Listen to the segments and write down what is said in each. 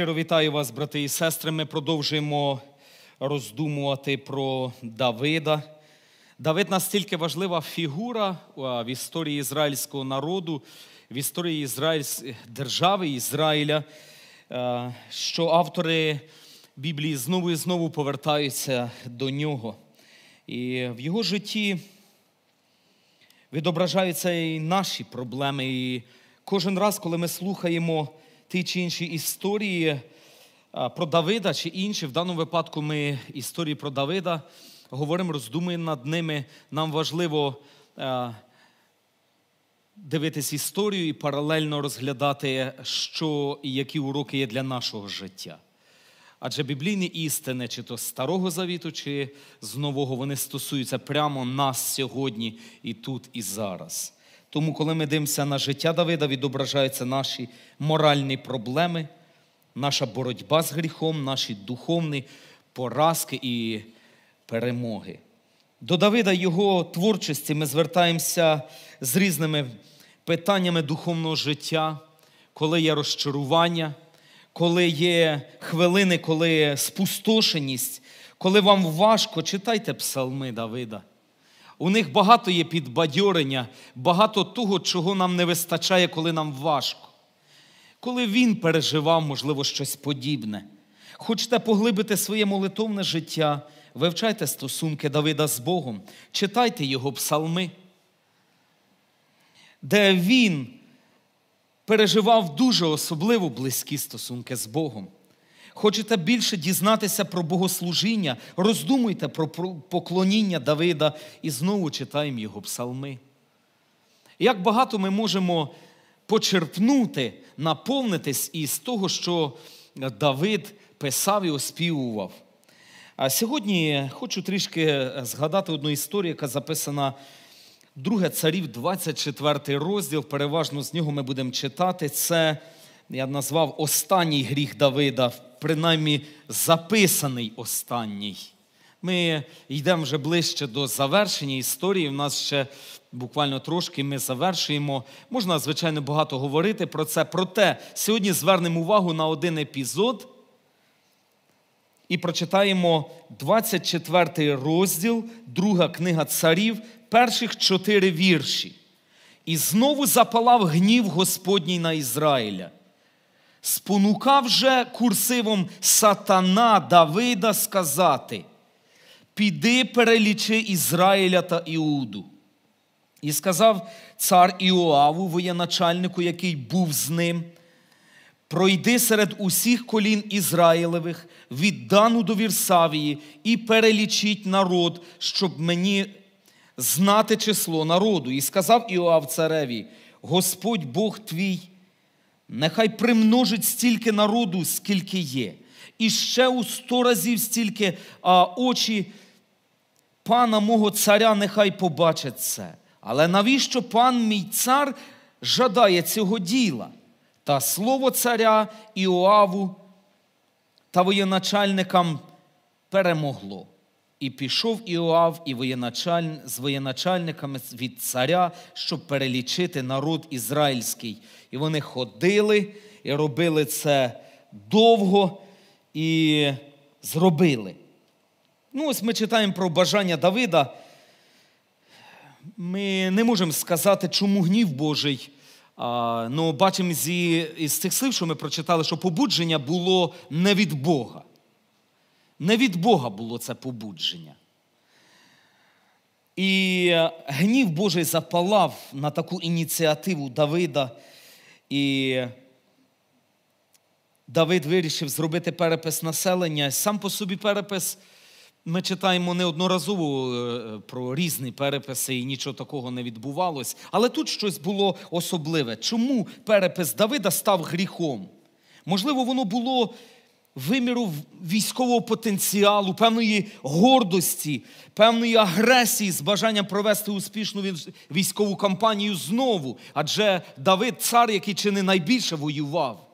Щиро вітаю вас, брати і сестри. Ми продовжуємо роздумувати про Давида. Давид настільки важлива фігура в історії ізраїльського народу, в історії Ізраїль... держави Ізраїля, е, що автори Біблії знову і знову повертаються до нього. І в його житті відображаються і наші проблеми. І кожен раз, коли ми слухаємо ті чи інші історії е, про Давида чи інші. В даному випадку ми історії про Давида говоримо, роздумуємо над ними. Нам важливо е, дивитись історію і паралельно розглядати, що і які уроки є для нашого життя. Адже біблійні істини, чи то старого завіту, чи з нового, вони стосуються прямо нас сьогодні і тут, і зараз. Тому, коли ми дивимося на життя Давида, відображаються наші моральні проблеми, наша боротьба з гріхом, наші духовні поразки і перемоги. До Давида його творчості ми звертаємося з різними питаннями духовного життя, коли є розчарування, коли є хвилини, коли є спустошеність, коли вам важко, читайте псалми Давида. У них багато є підбадьорення, багато того, чого нам не вистачає, коли нам важко. Коли він переживав, можливо, щось подібне. Хочете поглибити своє молитовне життя, вивчайте стосунки Давида з Богом, читайте його псалми, де він переживав дуже особливо близькі стосунки з Богом. Хочете більше дізнатися про богослужіння? Роздумуйте про поклоніння Давида і знову читаємо його псалми. Як багато ми можемо почерпнути, наповнитись із того, що Давид писав і оспівував. А сьогодні хочу трішки е, згадати одну історію, яка записана 2 царів, 24 розділ. Переважно з нього ми будемо читати. Це я назвав останній гріх Давида, принаймні записаний останній. Ми йдемо вже ближче до завершення історії. У нас ще буквально трошки ми завершуємо. Можна, звичайно, багато говорити про це. Проте сьогодні звернемо увагу на один епізод і прочитаємо 24 розділ, друга книга царів, перших чотири вірші. І знову запалав гнів Господній на Ізраїля спонукав же курсивом сатана Давида сказати: Піди перелічи Ізраїля та Іуду. І сказав цар Іоаву, воєначальнику, який був з ним. Пройди серед усіх колін Ізраїлевих від Дану до Вірсавії і перелічіть народ, щоб мені знати число народу. І сказав Іоав цареві: Господь Бог твій нехай примножить стільки народу, скільки є, і ще у сто разів стільки а очі пана мого царя, нехай побачать це. Але навіщо пан мій цар жадає цього діла? Та слово царя Іоаву та воєначальникам перемогло. І пішов Іоав і воєначаль... з воєначальниками від царя, щоб перелічити народ ізраїльський. І вони ходили і робили це довго і зробили. Ну, ось ми читаємо про бажання Давида. Ми не можемо сказати, чому гнів Божий. ну, Бачимо зі, із цих слів, що ми прочитали, що побудження було не від Бога. Не від Бога було це побудження. І гнів Божий запалав на таку ініціативу Давида і Давид вирішив зробити перепис населення. Сам по собі перепис. Ми читаємо неодноразово е, про різні переписи, і нічого такого не відбувалось. Але тут щось було особливе. Чому перепис Давида став гріхом? Можливо, воно було виміру військового потенціалу, певної гордості, певної агресії з бажанням провести успішну військову кампанію знову. Адже Давид, цар, який чи не найбільше воював.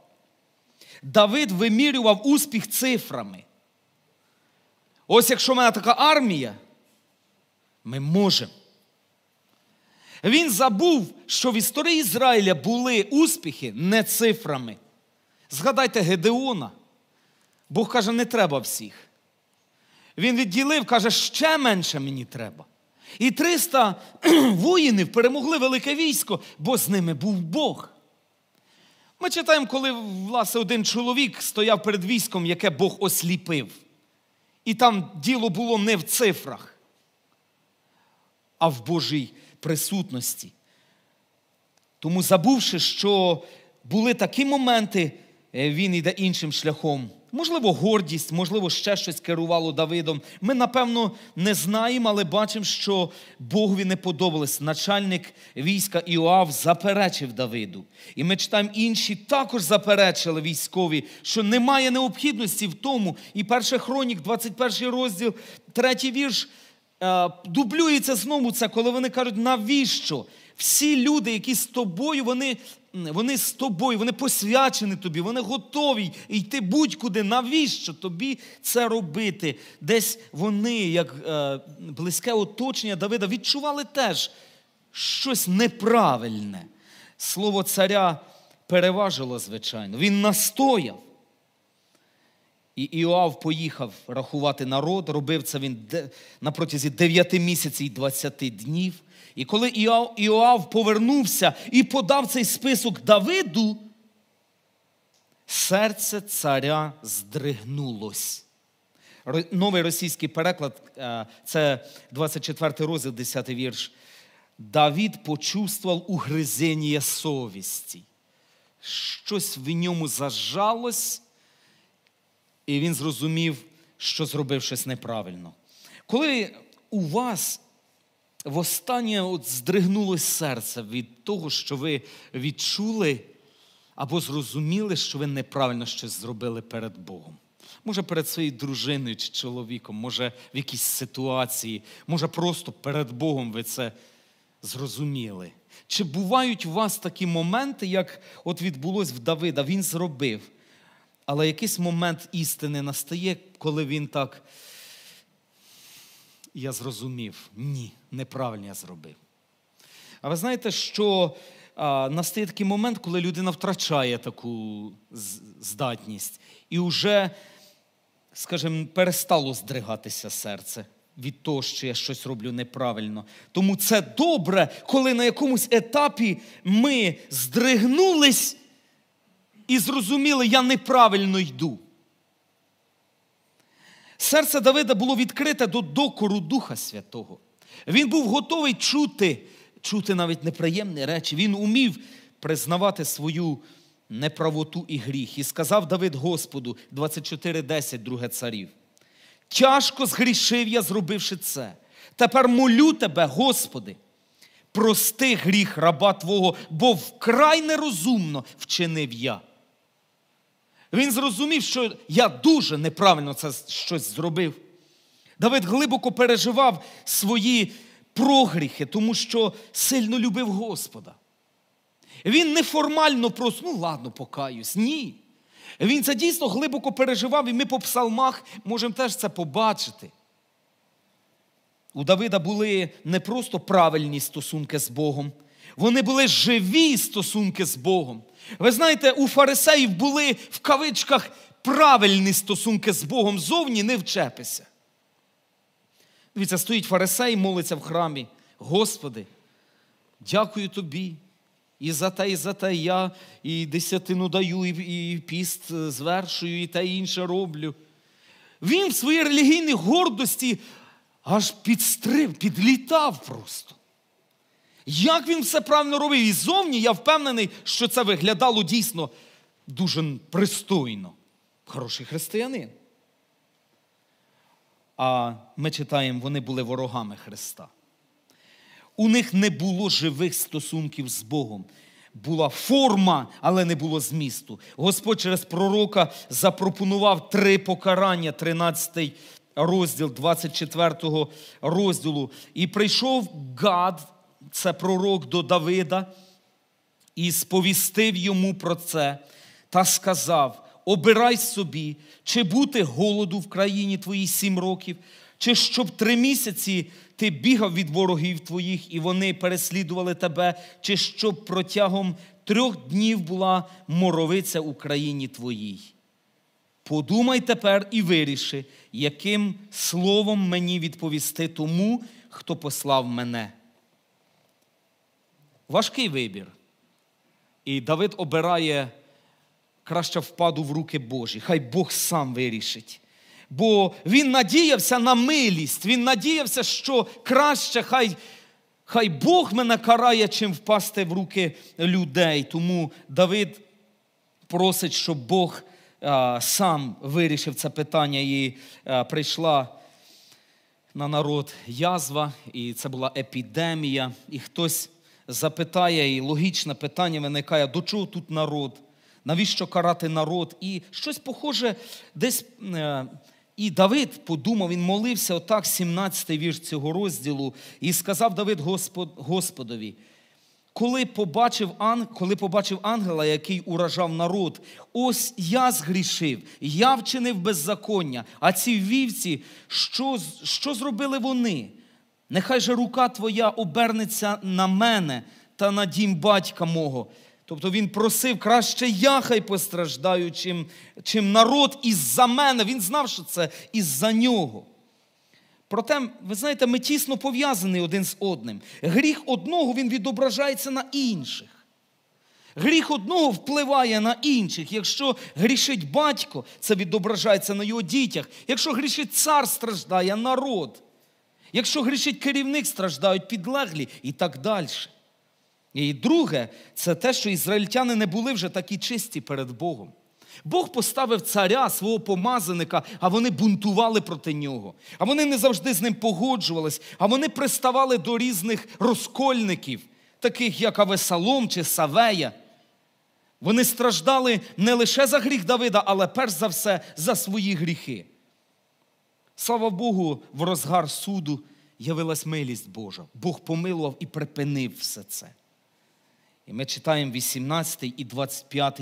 Давид вимірював успіх цифрами. Ось якщо в мене така армія, ми можемо. Він забув, що в історії Ізраїля були успіхи не цифрами. Згадайте Гедеона. Бог каже, не треба всіх. Він відділив, каже, ще менше мені треба. І 300 воїнів перемогли велике військо, бо з ними був Бог. Ми читаємо, коли власне, один чоловік стояв перед військом, яке Бог осліпив. І там діло було не в цифрах, а в Божій присутності. Тому, забувши, що були такі моменти, е, він йде іншим шляхом. Можливо, гордість, можливо, ще щось керувало Давидом. Ми, напевно, не знаємо, але бачимо, що Богові не подобалось. Начальник війська Іоав заперечив Давиду. І ми читаємо інші, також заперечили військові, що немає необхідності в тому. І перша хронік, 21 розділ, третій вірш. Е, дублюється знову це, коли вони кажуть, навіщо? Всі люди, які з тобою, вони вони з тобою, вони посвячені тобі, вони готові йти будь-куди. Навіщо тобі це робити? Десь вони, як е, близьке оточення Давида, відчували теж щось неправильне. Слово царя переважило, звичайно. Він настояв. І Іоав поїхав рахувати народ, робив це він на протязі 9 місяців і 20 днів. І коли Іоав повернувся і подав цей список Давиду, серце царя здригнулось. Новий російський переклад, е, це 24 розділ, 10 вірш. Давід почувствував угризення совісті. Щось в ньому зажалось і він зрозумів, що зробив щось неправильно. Коли у вас востаннє от здригнулось серце від того, що ви відчули або зрозуміли, що ви неправильно щось зробили перед Богом. Може, перед своєю дружиною чи чоловіком, може, в якійсь ситуації, може, просто перед Богом ви це зрозуміли. Чи бувають у вас такі моменти, як от відбулось в Давида, він зробив, але якийсь момент істини настає, коли він так. Я зрозумів, ні, неправильно я зробив. А ви знаєте, що а, настає такий момент, коли людина втрачає таку здатність і вже, скажімо, перестало здригатися серце від того, що я щось роблю неправильно. Тому це добре, коли на якомусь етапі ми здригнулись і зрозуміли, я неправильно йду. Серце Давида було відкрите до докору Духа Святого. Він був готовий чути, чути навіть неприємні речі. Він умів признавати свою неправоту і гріх. І сказав Давид Господу 24:10, друге царів. Тяжко згрішив я, зробивши це. Тепер молю тебе, Господи, прости гріх раба Твого, бо вкрай нерозумно вчинив я. Він зрозумів, що я дуже неправильно це щось зробив. Давид глибоко переживав свої прогріхи, тому що сильно любив Господа. Він неформально просто, ну ладно, покаюсь. Ні. Він це дійсно глибоко переживав, і ми по псалмах можемо теж це побачити. У Давида були не просто правильні стосунки з Богом, вони були живі стосунки з Богом. Ви знаєте, у фарисеїв були в кавичках правильні стосунки з Богом зовні, не вчепися. Дивіться, стоїть фарисей, молиться в храмі. Господи, дякую тобі. І за те, і за те я, і десятину даю, і, і піст звершую, і те і інше роблю. Він в своїй релігійній гордості аж підстрив, підлітав просто. Як він все правильно робив? І зовні я впевнений, що це виглядало дійсно дуже пристойно. Хороший християнин. А ми читаємо, вони були ворогами Христа. У них не було живих стосунків з Богом. Була форма, але не було змісту. Господь через пророка запропонував три покарання, 13 розділ, 24 розділу. І прийшов гад це пророк до Давида, і сповістив йому про це та сказав: Обирай собі, чи бути голоду в країні твої сім років, чи щоб три місяці ти бігав від ворогів твоїх, і вони переслідували тебе, чи щоб протягом трьох днів була моровиця у країні твоїй. Подумай тепер і виріши, яким словом мені відповісти тому, хто послав мене важкий вибір. І Давид обирає краще впаду в руки Божі. Хай Бог сам вирішить. Бо він надіявся на милість, він надіявся, що краще хай. Хай Бог мене карає, чим впасти в руки людей. Тому Давид просить, щоб Бог а, е, сам вирішив це питання і а, е, прийшла на народ язва, і це була епідемія. І хтось запитає, і логічне питання виникає, до чого тут народ, навіщо карати народ? І щось похоже десь. Е, і Давид подумав, він молився отак, 17-й вірш цього розділу, і сказав Давид Господ, Господові. Коли побачив ан... коли побачив ангела, який уражав народ, ось я згрішив, я вчинив беззаконня, а ці вівці, що що зробили вони? Нехай же рука твоя обернеться на мене та на дім батька мого. Тобто він просив, краще я хай постраждаю, чим чим народ із-за мене. Він знав, що це із-за нього. Проте, ви знаєте, ми тісно пов'язані один з одним. Гріх одного він відображається на інших. Гріх одного впливає на інших. Якщо грішить батько, це відображається на його дітях. Якщо грішить цар, страждає народ. Якщо грішить керівник, страждають підлеглі і так далі. І друге, це те, що ізраїльтяни не були вже такі чисті перед Богом. Бог поставив царя, свого помазаника, а вони бунтували проти нього. А вони не завжди з ним погоджувались, а вони приставали до різних розкольників, таких як Авесалом чи Савея. Вони страждали не лише за гріх Давида, але перш за все за свої гріхи. Слава Богу, в розгар суду явилась милість Божа. Бог помилував і припинив все це. І ми читаємо 18 і 25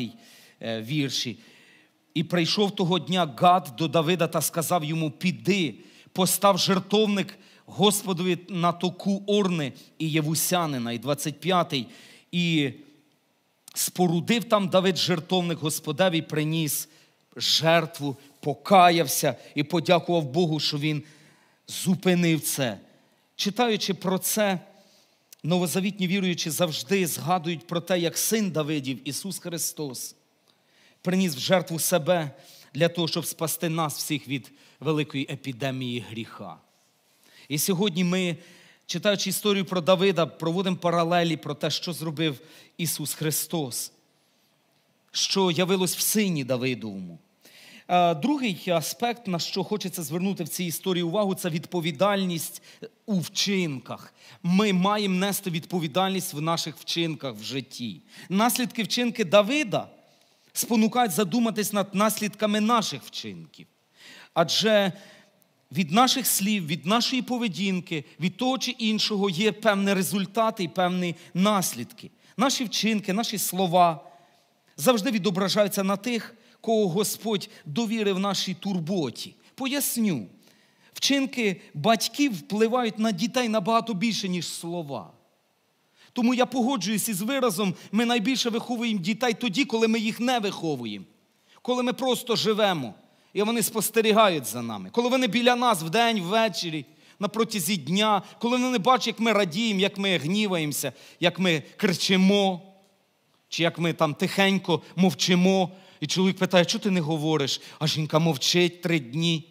е, вірші. І прийшов того дня гад до Давида та сказав йому: Піди, постав жертовник Господові на току Орни і Євусянина. І 25-й. І спорудив там Давид жертовник Господеві, приніс жертву покаявся і подякував Богу, що він зупинив це. Читаючи про це, новозавітні віруючі завжди згадують про те, як син Давидів, Ісус Христос, приніс в жертву себе для того, щоб спасти нас всіх від великої епідемії гріха. І сьогодні ми. Читаючи історію про Давида, проводимо паралелі про те, що зробив Ісус Христос, що явилось в сині Давидовому. Е, другий аспект, на що хочеться звернути в цій історії увагу, це відповідальність е, у вчинках. Ми маємо нести відповідальність в наших вчинках в житті. Наслідки вчинки Давида спонукають задуматись над наслідками наших вчинків. Адже від наших слів, від нашої поведінки, від того чи іншого є певні результати і певні наслідки. Наші вчинки, наші слова завжди відображаються на тих кого Господь довірив нашій турботі. Поясню, вчинки батьків впливають на дітей набагато більше, ніж слова. Тому я погоджуюсь із виразом, ми найбільше виховуємо дітей тоді, коли ми їх не виховуємо, коли ми просто живемо, і вони спостерігають за нами, коли вони біля нас вдень, ввечері. На протязі дня, коли вони не бачать, як ми радіємо, як ми гніваємося, як ми кричимо, чи як ми там тихенько мовчимо, і чоловік питає, чого ти не говориш? А жінка мовчить три дні.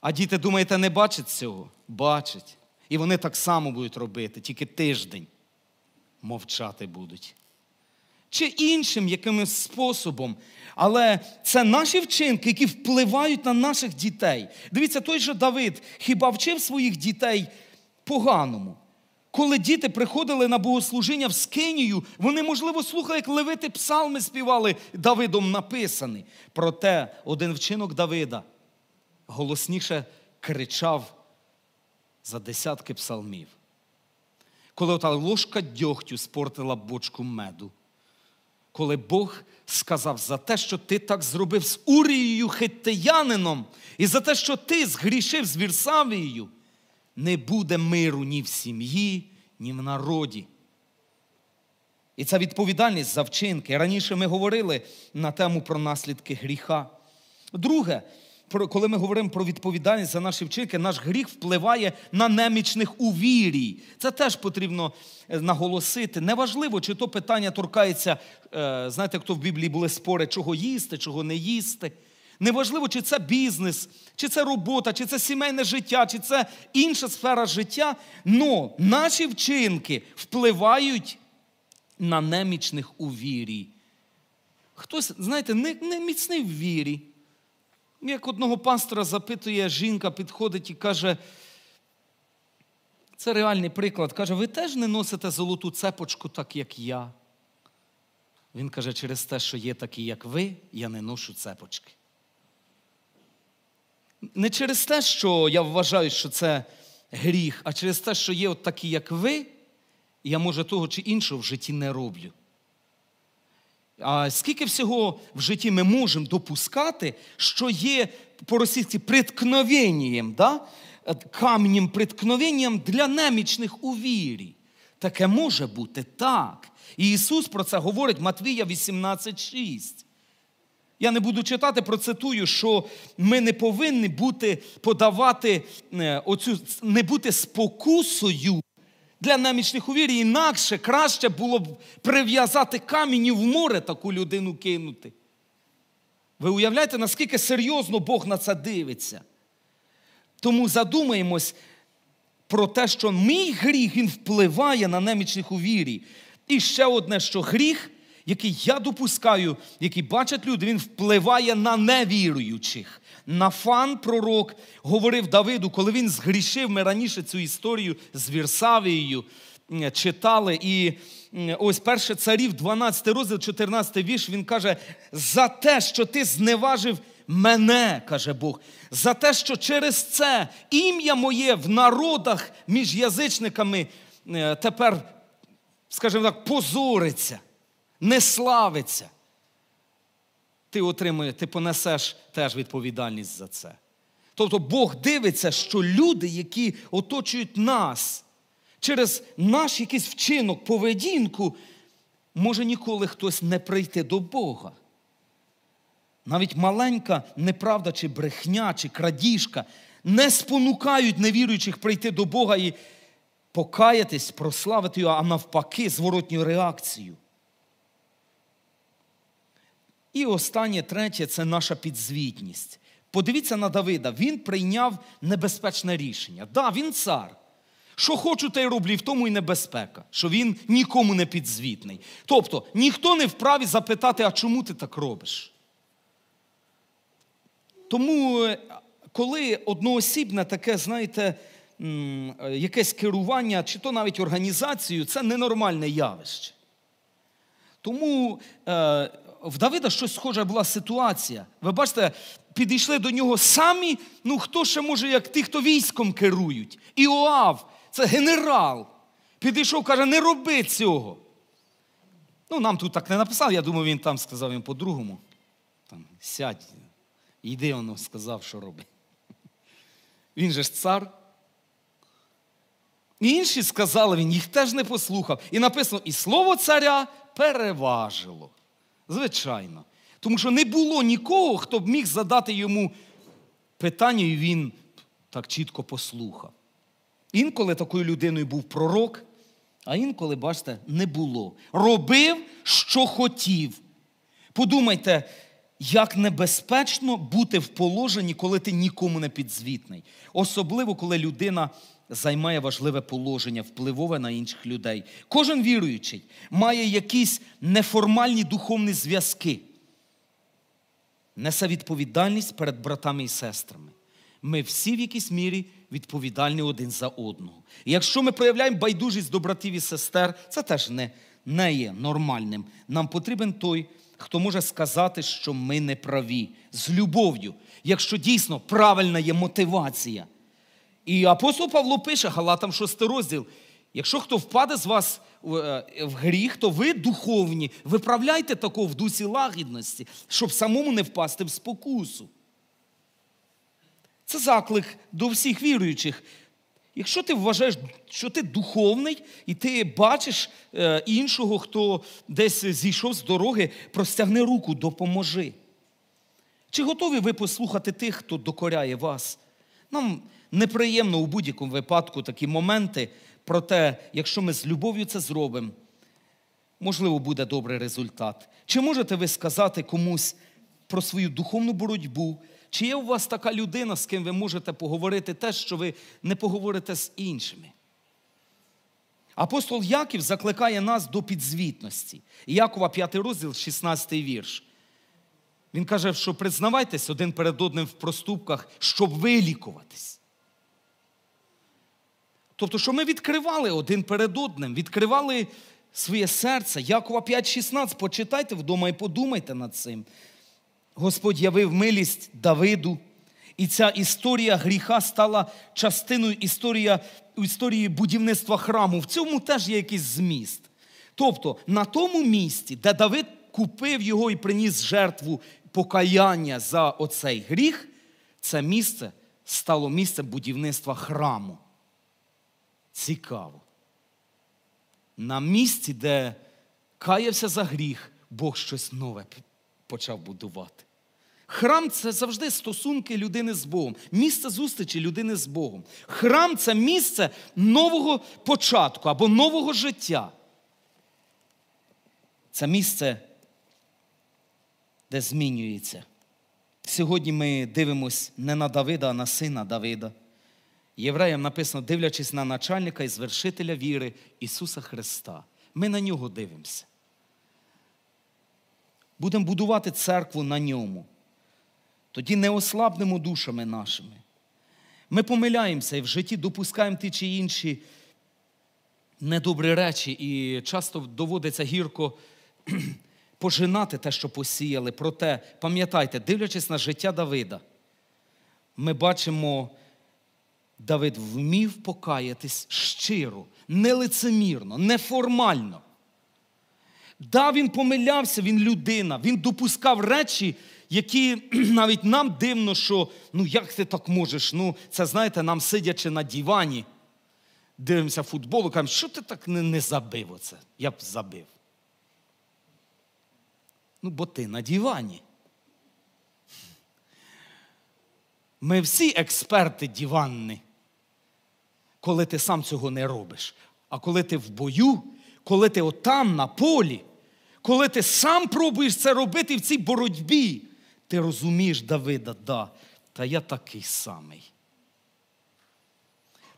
А діти, думаєте, не бачать цього? Бачать. І вони так само будуть робити, тільки тиждень мовчати будуть. Чи іншим якимось способом. Але це наші вчинки, які впливають на наших дітей. Дивіться, той же Давид хіба вчив своїх дітей поганому? коли діти приходили на богослужіння в Скинію, вони, можливо, слухали, як левити псалми співали Давидом написані. Проте один вчинок Давида голосніше кричав за десятки псалмів. Коли ота ложка дьогтю спортила бочку меду, коли Бог сказав за те, що ти так зробив з Урією хиттиянином, і за те, що ти згрішив з Вірсавією, не буде миру ні в сім'ї, ні в народі. І це відповідальність за вчинки. Раніше ми говорили на тему про наслідки гріха. Друге, коли ми говоримо про відповідальність за наші вчинки, наш гріх впливає на немічних у вірі. Це теж потрібно е, наголосити. Неважливо, чи то питання торкається, е, знаєте, хто в Біблії були спори, чого їсти, чого не їсти. Неважливо, чи це бізнес, чи це робота, чи це сімейне життя, чи це інша сфера життя. але наші вчинки впливають на немічних у вірі. Хтось, знаєте, не, не міцний в вірі. Як одного пастора запитує, жінка підходить і каже, це реальний приклад. Каже, ви теж не носите золоту цепочку, так як я. Він каже, через те, що є такі, як ви, я не ношу цепочки не через те, що я вважаю, що це гріх, а через те, що є от такі, як ви, я, може, того чи іншого в житті не роблю. А скільки всього в житті ми можемо допускати, що є по-російськи приткновенням, да? Е, камнем приткновенням для немічних у вірі. Таке може бути так. І Ісус про це говорить Матвія 18,6. Я не буду читати, процитую, що ми не повинні бути подавати е, оцю, не бути спокусою для немічних у вірі. Інакше краще було б прив'язати камінь і в море таку людину кинути. Ви уявляєте, наскільки серйозно Бог на це дивиться? Тому задумаємось про те, що мій гріх він впливає на немічних у вірі. І ще одне, що гріх який я допускаю, який бачать люди, він впливає на невіруючих. Нафан, пророк, говорив Давиду, коли він згрішив, ми раніше цю історію з Вірсавією читали. І ось перше царів, 12 розділ, 14 вірш, він каже: за те, що ти зневажив. Мене, каже Бог, за те, що через це ім'я моє в народах між язичниками е, тепер, скажімо так, позориться не славиться, ти отримує, ти понесеш теж відповідальність за це. Тобто Бог дивиться, що люди, які оточують нас через наш якийсь вчинок, поведінку, може ніколи хтось не прийти до Бога. Навіть маленька неправда, чи брехня, чи крадіжка не спонукають невіруючих прийти до Бога і покаятись, прославити його, а навпаки, зворотню реакцію. І останнє, третє це наша підзвітність. Подивіться на Давида, він прийняв небезпечне рішення. Да, він цар. Що хочу, те й роблю, в тому і небезпека, що він нікому не підзвітний. Тобто ніхто не вправі запитати, а чому ти так робиш? Тому, е, коли одноосібне таке, знаєте, е, якесь керування, чи то навіть організацію, це ненормальне явище. Тому е, в Давида щось схоже була ситуація. Ви бачите, підійшли до нього самі, ну хто ще може, як ті, хто військом керують. Іоав, це генерал. Підійшов, каже, не роби цього. Ну, нам тут так не написав, я думаю, він там сказав їм по-другому. Там, Сядь, йди, воно сказав, що робить. Він же ж цар. інші сказали, він їх теж не послухав. І написано, і слово царя переважило. Звичайно. Тому що не було нікого, хто б міг задати йому питання, і він так чітко послухав. Інколи такою людиною був пророк, а інколи, бачите, не було. Робив, що хотів. Подумайте, як небезпечно бути в положенні, коли ти нікому не підзвітний. Особливо, коли людина займає важливе положення, впливове на інших людей. Кожен віруючий має якісь неформальні духовні зв'язки, несе відповідальність перед братами і сестрами. Ми всі в якійсь мірі відповідальні один за одного. І якщо ми проявляємо байдужість до братів і сестер, це теж не, не є нормальним. Нам потрібен той. Хто може сказати, що ми не праві з любов'ю, якщо дійсно правильна є мотивація, і апостол Павло пише, Галатам 6 розділ. Якщо хто впаде з вас е, в гріх, то ви духовні, виправляйте такого в дусі лагідності, щоб самому не впасти в спокусу. Це заклик до всіх віруючих. Якщо ти вважаєш, що ти духовний, і ти бачиш е, іншого, хто десь зійшов з дороги, простягни руку, допоможи. Чи готові ви послухати тих, хто докоряє вас? Нам Неприємно у будь-якому випадку такі моменти, проте, якщо ми з любов'ю це зробимо, можливо, буде добрий результат. Чи можете ви сказати комусь про свою духовну боротьбу? Чи є у вас така людина, з ким ви можете поговорити те, що ви не поговорите з іншими? Апостол Яків закликає нас до підзвітності. Якова 5 розділ, 16 вірш. Він каже, що признавайтесь один перед одним в проступках, щоб вилікуватись. Тобто, що ми відкривали один перед одним, відкривали своє серце. Якова 5,16. Почитайте вдома і подумайте над цим. Господь явив милість Давиду, і ця історія гріха стала частиною історії, історії будівництва храму. В цьому теж є якийсь зміст. Тобто, на тому місці, де Давид купив його і приніс жертву покаяння за оцей гріх, це місце стало місцем будівництва храму. Цікаво. На місці, де каявся за гріх, Бог щось нове почав будувати. Храм це завжди стосунки людини з Богом, місце зустрічі людини з Богом. Храм це місце нового початку або нового життя. Це місце, де змінюється. Сьогодні ми дивимось не на Давида, а на сина Давида. Євреям написано, дивлячись на начальника і звершителя віри Ісуса Христа. Ми на нього дивимося. Будемо будувати церкву на ньому. Тоді не ослабнемо душами нашими. Ми помиляємося і в житті допускаємо ті чи інші недобрі речі, і часто доводиться гірко пожинати те, що посіяли. Проте, пам'ятайте, дивлячись на життя Давида, ми бачимо. Давид вмів покаятись щиро, нелицемірно, неформально. Да, він помилявся, він людина, він допускав речі, які навіть нам дивно, що ну як ти так можеш? Ну, це знаєте, нам сидячи на дивані, дивимося футбол і кажемо, що ти так не, не забив оце? Я б забив. Ну, бо ти на дивані. Ми всі експерти диванні коли ти сам цього не робиш. А коли ти в бою, коли ти отам на полі, коли ти сам пробуєш це робити в цій боротьбі, ти розумієш Давида, да, та я такий самий.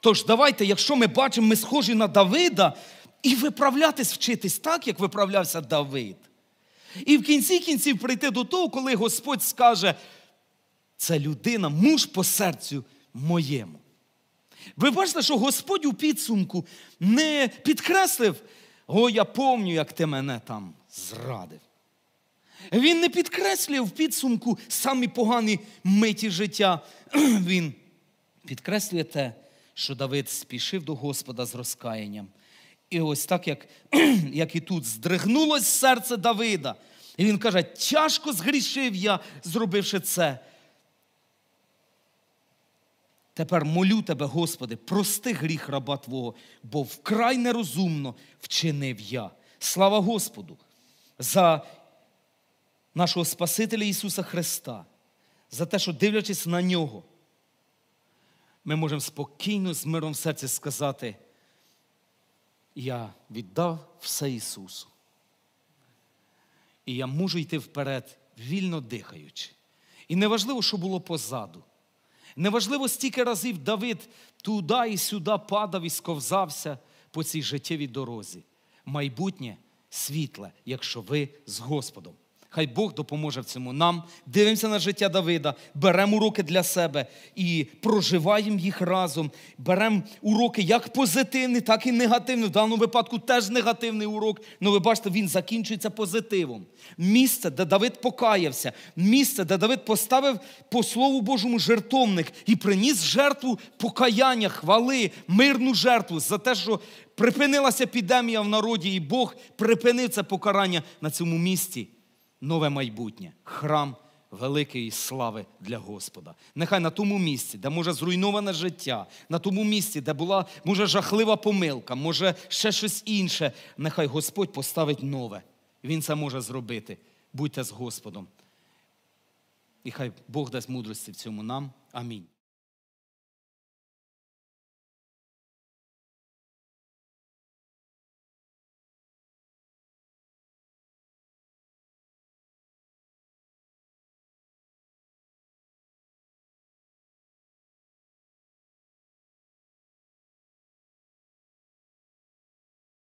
Тож, давайте, якщо ми бачимо, ми схожі на Давида, і виправлятись, вчитись так, як виправлявся Давид. І в кінці кінців прийти до того, коли Господь скаже, це людина, муж по серцю моєму. Ви бачите, що Господь у підсумку не підкреслив, о, я помню, як ти мене там зрадив. Він не підкреслює в підсумку самі погані миті життя. Він підкреслює те, що Давид спішив до Господа з розкаянням. І ось так, як як і тут здригнулось серце Давида. І він каже: тяжко згрішив я, зробивши це. Тепер молю тебе, Господи, прости гріх раба Твого, бо вкрай нерозумно вчинив я. Слава Господу, за нашого Спасителя Ісуса Христа, за те, що дивлячись на нього, ми можемо спокійно з миром в серці сказати: Я віддав все Ісусу. І я можу йти вперед, вільно дихаючи. І неважливо, що було позаду. Неважливо, стільки разів Давид туди і сюди падав і сковзався по цій життєвій дорозі. Майбутнє світле, якщо ви з Господом. Хай Бог допоможе в цьому нам. Дивимося на життя Давида, беремо уроки для себе і проживаємо їх разом. Беремо уроки як позитивні, так і негативні. В даному випадку теж негативний урок. Ну ви бачите, він закінчується позитивом. Місце, де Давид покаявся, місце, де Давид поставив по Слову Божому жертовник і приніс жертву покаяння, хвали, мирну жертву за те, що припинилася епідемія в народі, і Бог припинив це покарання на цьому місці нове майбутнє, храм великої слави для Господа. Нехай на тому місці, де може зруйноване життя, на тому місці, де була може жахлива помилка, може ще щось інше. Нехай Господь поставить нове. Він це може зробити. Будьте з Господом. І хай Бог дасть мудрості в цьому нам. Амінь.